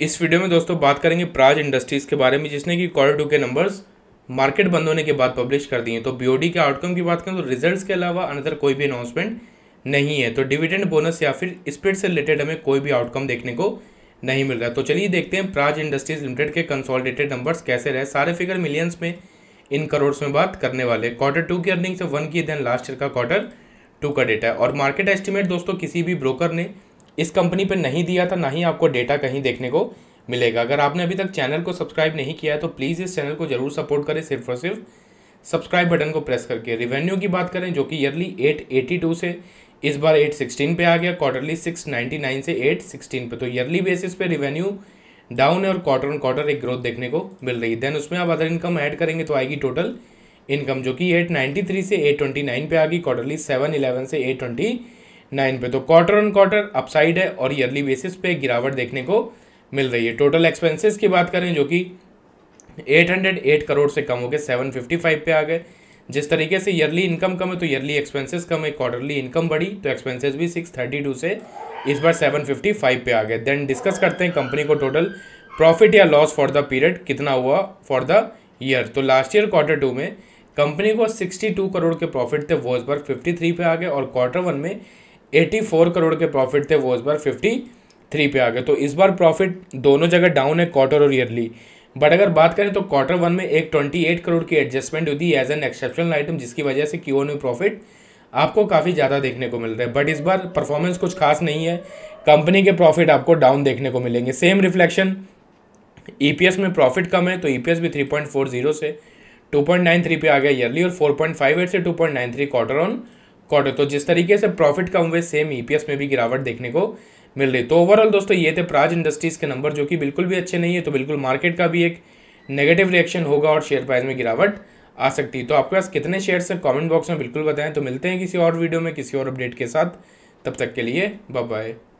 इस वीडियो में दोस्तों बात करेंगे प्राज इंडस्ट्रीज़ के बारे में जिसने कि क्वार्टर टू के नंबर्स मार्केट बंद होने के बाद पब्लिश कर दिए तो बीओडी के आउटकम की बात करें तो रिजल्ट्स के अलावा अनदर कोई भी अनाउंसमेंट नहीं है तो डिविडेंड बोनस या फिर स्पीड से रिलेटेड हमें कोई भी आउटकम देखने को नहीं मिल रहा तो चलिए देखते हैं प्राज इंडस्ट्रीज लिमिटेड के कंसोलिडेटेड नंबर्स कैसे रहे सारे फिगर मिलियंस में इन करोड़ में बात करने वाले क्वार्टर टू की अर्निंग से वन की देन लास्ट ईयर का क्वार्टर टू का डेटा और मार्केट एस्टिमेट दोस्तों किसी भी ब्रोकर ने इस कंपनी पर नहीं दिया था ना ही आपको डेटा कहीं देखने को मिलेगा अगर आपने अभी तक चैनल को सब्सक्राइब नहीं किया है तो प्लीज़ इस चैनल को जरूर सपोर्ट करें सिर्फ और सिर्फ सब्सक्राइब बटन को प्रेस करके रिवेन्यू की बात करें जो कि ईयरली 882 से इस बार 816 पे आ गया क्वार्टरली 699 से 816 पे तो ईयरली बेसिस पे रिवेन्यू डाउन है और क्वार्टर ऑन क्वार्टर एक ग्रोथ देखने को मिल रही है देन उसमें आप अदर इनकम ऐड करेंगे तो आएगी टोटल इनकम जो कि 893 से 829 पे आ गई क्वार्टरली 711 से 820 नाइन पे तो क्वार्टर ऑन क्वार्टर अपसाइड है और ईयरली बेसिस पे गिरावट देखने को मिल रही है टोटल एक्सपेंसेस की बात करें जो कि 808 करोड़ से कम हो गए 755 पे आ गए जिस तरीके से ईयरली इनकम कम है तो ईयरली एक्सपेंसेस कम है क्वार्टरली इनकम बढ़ी तो एक्सपेंसेस भी 632 से इस बार 755 पे आ गए देन डिस्कस करते हैं कंपनी को टोटल प्रॉफिट या लॉस फॉर द पीरियड कितना हुआ फॉर द ईयर तो लास्ट ईयर क्वार्टर टू में कंपनी को 62 करोड़ के प्रॉफिट थे वो इस बार 53 पे आ गए और क्वार्टर वन में 84 करोड़ के प्रॉफिट थे वो इस बार 53 पे आ गए तो इस बार प्रॉफिट दोनों जगह डाउन है क्वार्टर और ईयरली बट अगर बात करें तो क्वार्टर वन में एक 28 करोड़ की एडजस्टमेंट हुई थी एज एन एक्सेप्शनल आइटम जिसकी वजह से क्यू में प्रॉफिट आपको काफ़ी ज़्यादा देखने को मिल रहा है बट इस बार परफॉर्मेंस कुछ खास नहीं है कंपनी के प्रॉफिट आपको डाउन देखने को मिलेंगे सेम रिफ्लेक्शन ई में प्रॉफिट कम है तो ई e भी थ्री से 2.93 पे आ गया ईयरली और 4.58 से 2.93 क्वार्टर ऑन क्वार्टर तो जिस तरीके से प्रॉफिट कम हुए सेम ईपीएस e में भी गिरावट देखने को मिल रही तो ओवरऑल दोस्तों ये थे प्राज इंडस्ट्रीज़ के नंबर जो कि बिल्कुल भी अच्छे नहीं है तो बिल्कुल मार्केट का भी एक नेगेटिव रिएक्शन होगा और शेयर प्राइस में गिरावट आ सकती है तो आपके पास कितने शेयर्स हैं कमेंट बॉक्स में बिल्कुल बताएं तो मिलते हैं किसी और वीडियो में किसी और अपडेट के साथ तब तक के लिए बाय